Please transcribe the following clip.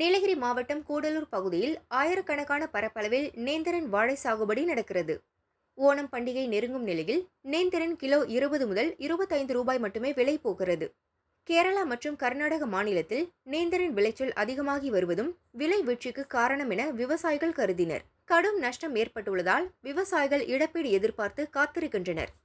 நீலகிரி மாவட்டம் கூடலூர் பகுதியில் ஆயிரக்கணக்கான பரப்பளவில் நேந்திரன் வாழை சாகுபடி நடக்கிறது ஓணம் பண்டிகை நெருங்கும் நிலையில் நேந்திரன் கிலோ இருபது முதல் இருபத்தைந்து ரூபாய் மட்டுமே விலை போகிறது கேரளா மற்றும் கர்நாடக மாநிலத்தில் நேந்திரன் விளைச்சல் அதிகமாகி வருவதும் விலை வீழ்ச்சிக்கு காரணம் என விவசாயிகள் கருதினர் கடும் நஷ்டம் ஏற்பட்டுள்ளதால் விவசாயிகள் இழப்பீடு எதிர்பார்த்து காத்திருக்கின்றனர்